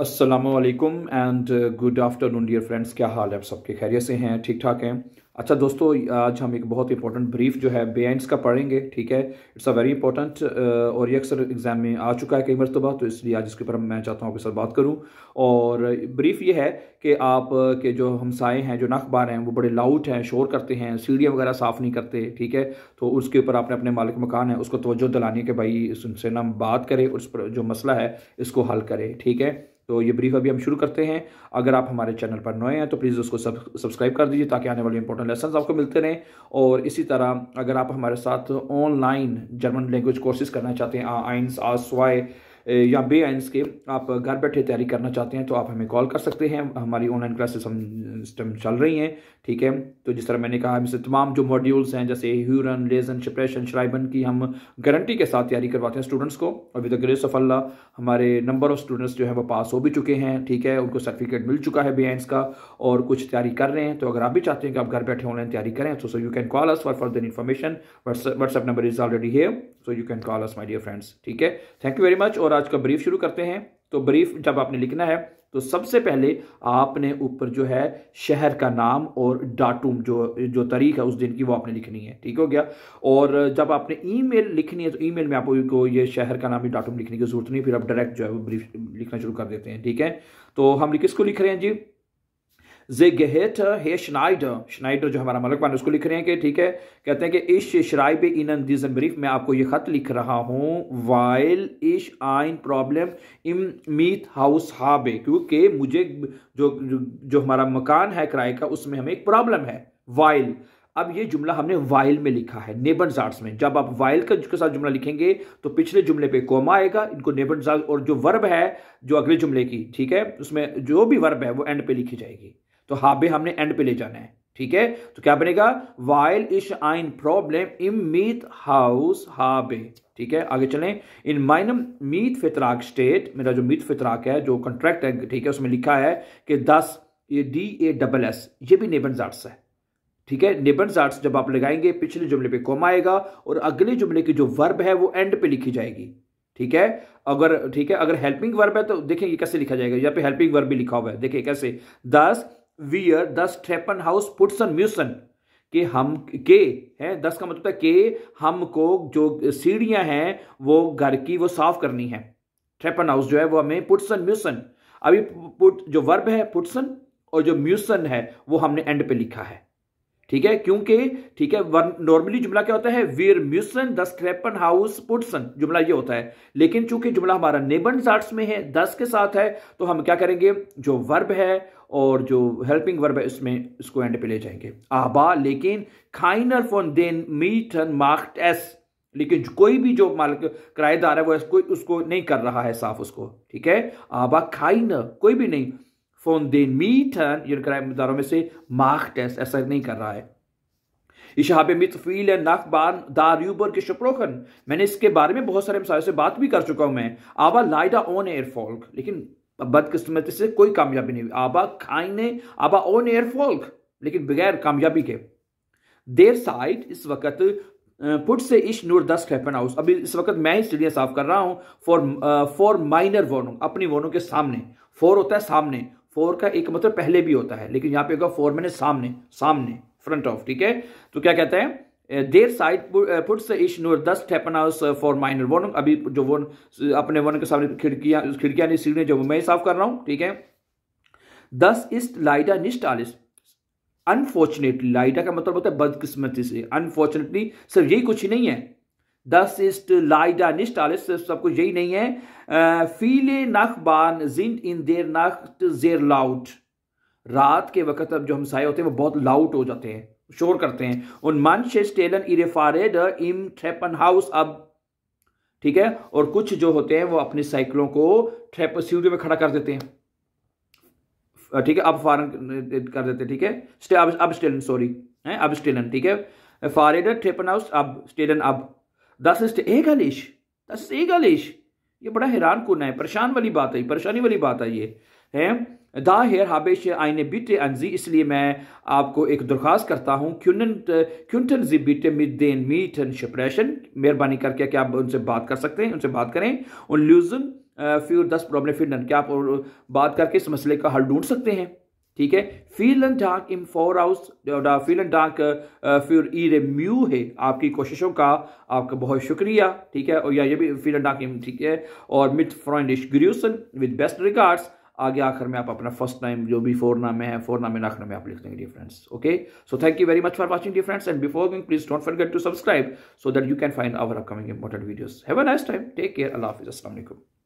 असलकम and good afternoon dear friends क्या हाल है आप सबके खैरियत से हैं ठीक ठाक हैं अच्छा दोस्तों आज हम एक बहुत इंपॉर्टेंट ब्रीफ जो है बे का पढ़ेंगे ठीक है इट्स अ वेरी इंपॉर्टेंट और ये अक्सर एग्जाम में आ चुका है कई मरतबा तो इसलिए आज इसके ऊपर मैं चाहता हूँ आपके साथ बात करूँ और ब्रीफ ये है कि आप के जो हमसाए हैं जो नखबार हैं वो बड़े लाउट हैं शोर करते हैं सीढ़ियाँ वगैरह साफ़ नहीं करते ठीक है तो उसके ऊपर आपने अपने मालिक मकान है उसको तोज्जो दिलानी के भाई उनसे ना बात करें उस पर जो मसला है इसको हल करें ठीक है तो ये ब्रीफ अभी हम शुरू करते हैं अगर आप हमारे चैनल पर नए हैं तो प्लीज़ उसको सब्सक्राइब कर दीजिए ताकि आने वाले इंपॉर्टेंट लेसन आपको मिलते रहें और इसी तरह अगर आप हमारे साथ ऑनलाइन जर्मन लैंग्वेज कोर्सेज करना चाहते हैं आ आसवाए या बे एंड्स के आप घर बैठे तैयारी करना चाहते हैं तो आप हमें कॉल कर सकते हैं हमारी ऑनलाइन क्लासेस हम सिस्टम चल रही हैं ठीक है तो जिस तरह मैंने कहा इससे तमाम जो मॉड्यूल्स हैं जैसे ह्यूरन लेजन शिप्रेशन श्राइबन की हम गारंटी के साथ तैयारी करवाते हैं स्टूडेंट्स को और विद ग्रेस ऑफ अल्लाह हमारे नंबर ऑफ स्टूडेंट्स जो है वो पास हो भी चुके हैं ठीक है उनको सर्टिफिकेट मिल चुका है बे आइंस का और कुछ तैयारी कर रहे हैं तो अगर आप भी चाहते हैं कि आप घर बैठे ऑनलाइन तैयारी करें तो so you can call us for further information WhatsApp number is already है so you can call us my dear friends ठीक है थैंक यू वेरी मच और और आज का ब्रीफ शुरू करते हैं तो ब्रीफ जब आपने लिखना है तो सबसे पहले आपने ऊपर जो है शहर का नाम और डाटूम जो जो तारीख है उस दिन की वो आपने लिखनी है ठीक हो गया और जब आपने ईमेल लिखनी है तो ईमेल में आपको ये शहर का नाम या डाटूम लिखने की जरूरत नहीं फिर आप डायरेक्ट जो है वो ब्रीफ लिखना शुरू कर देते हैं ठीक है तो हम किसको लिख रहे हैं जी जे गहत हे शनाइडर शनाइडर जो हमारा मलकमान उसको लिख रहे हैं कि ठीक है कहते हैं कि इश शराइब इन दिज ब्रीफ मैं आपको ये ख़त लिख रहा हूँ वाइल इश आइन प्रॉब्लम इम मीथ हाउस हाबे क्योंकि मुझे जो जो हमारा मकान है किराए का उसमें हमें एक प्रॉब्लम है वाइल अब ये जुमला हमने वाइल में लिखा है नेबन जार्ड्स में जब आप वाइल का के साथ जुमला लिखेंगे तो पिछले जुमले पे कोमा आएगा इनको नेबर जार्स और जो वर्ब है जो अगले जुमले की ठीक है उसमें जो भी वर्ब है वो एंड पे लिखी जाएगी तो हाबे हमने एंड पे ले जाना है ठीक है तो क्या बनेगा वाइल इश आइन प्रॉब्लम इन मीत हाउस हाबे ठीक है आगे चलें इन माइनम मीत फितराक स्टेट मेरा जो मीत फितराक है जो कॉन्ट्रैक्ट है ठीक है उसमें लिखा है कि दस ये डी ए डबल एस ये भी नेबन जाट्स है ठीक है निबन जाट्स जब आप लगाएंगे पिछले जुमले पे कोमा आएगा और अगले जुमले की जो वर्ब है वो एंड पे लिखी जाएगी ठीक है अगर ठीक है अगर हेल्पिंग वर्ब है तो देखें ये कैसे लिखा जाएगा यहाँ पे हेल्पिंग वर्ब भी लिखा हुआ है देखिए कैसे दस वीयर दस ट्रेपन हाउस पुटसन म्यूसन के हम के है दस का मतलब है कि हमको जो सीढ़ियां हैं वो घर की वो साफ करनी है ट्रेपन हाउस जो है वो हमें पुटसन म्यूसन अभी पुट जो वर्ब है पुटसन और जो म्यूसन है वो हमने एंड पे लिखा है ठीक है क्योंकि ठीक है नॉर्मली जुमला क्या होता है वीर म्यूसन द स्क्रेपन हाउस पुटसन जुमला ये होता है लेकिन चूंकि जुमला हमारा नेबन आर्ट्स में है दस के साथ है तो हम क्या करेंगे जो वर्ब है और जो हेल्पिंग वर्ब है उसमें इसको एंड पे ले जाएंगे आबा लेकिन खाइनर फोन देन मीटन मार्क्ट एस लेकिन कोई भी जो मालिक किराएदार है वो इसको उसको नहीं कर रहा है साफ उसको ठीक है आबा खाइनर कोई भी नहीं von den Mietern ist sie, macht es. Es er nicht gerade. Ich habe mit vielen Nachbarn darüber gesprochen. मैंने इसके बारे में बहुत सारे हमसायों से बात भी कर चुका मैं aber leider ohne Erfolg. लेकिन बदकिस्मती से कोई कामयाबी नहीं हुई आबा खाइने आबा ओन एयर फॉल्क लेकिन बगैर कामयाबी के देर साइड इस वक्त पुट से इश नूर दस कैपन हाउस अभी इस वक्त मैं ही सीढ़ियां साफ कर रहा हूँ फॉर फॉर माइनर वार्निंग अपनी वार्निंग के सामने फोर होता है सामने फोर का एक मतलब पहले भी होता है लेकिन यहां पे होगा फोर मैंने सामने सामने फ्रंट ऑफ ठीक है तो क्या कहते हैं देर साइड पुट्स इश नोर दस हैपन फॉर माइनर वन अभी जो वन अपने वन के सामने खिड़कियां खिड़कियां नहीं सीढ़ियां जो मैं साफ कर रहा हूं ठीक है दस इस्ट लाइडा निस्ट आलिस अनफॉर्चुनेटली लाइडा का मतलब होता है बदकिस्मती से अनफॉर्चुनेटली सिर्फ यही कुछ ही नहीं है दस इस्ट लाइडा निस्ट आलिस सब कुछ यही नहीं है फीले नख बान जिंद इन देर नख जेर लाउट रात के वक्त अब जो हम साए होते हैं वो बहुत लाउट हो जाते हैं शोर करते हैं उन मन शे स्टेलन इरे इरेफारेड इम ट्रेपन हाउस अब ठीक है और कुछ जो होते हैं वो अपने साइकिलों को ट्रेप थ्रेपस्यूड में खड़ा कर देते हैं ठीक है अब फारन कर देते हैं ठीक है स्टे अब अब स्टेलन सॉरी है अब स्टेलन ठीक है फारेडर ट्रेपन हाउस अब स्टेलन अब दस ist ärgerlich. Das ist ärgerlich. ये बड़ा हैरान कुन है परेशान वाली बात है परेशानी वाली बात है ये है दा हेयर हाबेश आईने बीटे अनजी इसलिए मैं आपको एक दरख्वास्त करता हूँ क्यूनन क्यूंटन जी बीटे मिड देन मीट एंड शप्रेशन मेहरबानी करके क्या आप उनसे बात कर सकते हैं उनसे बात करें उन ल्यूजन फ्यूर दस प्रॉब्लम फिर क्या आप बात करके इस मसले का हल ढूंढ सकते हैं ठीक है फीलन डार्क इम फोर आउस फीलन डार्क फ्यूर रे म्यू है आपकी कोशिशों का आपका बहुत शुक्रिया ठीक है और या ये भी फीलन डार्क इम ठीक है और मिथ फ्रॉइंडिश ग्रियूसन विद बेस्ट रिकार्ड्स आगे आखिर में आप अपना फर्स्ट टाइम जो भी फोर नाम है फोर नाम आखिर में आप लिख देंगे difference okay so thank you very much for watching difference and before going please don't forget to subscribe so that you can find our upcoming important videos have a nice time take care अल्लाह हाफिज असल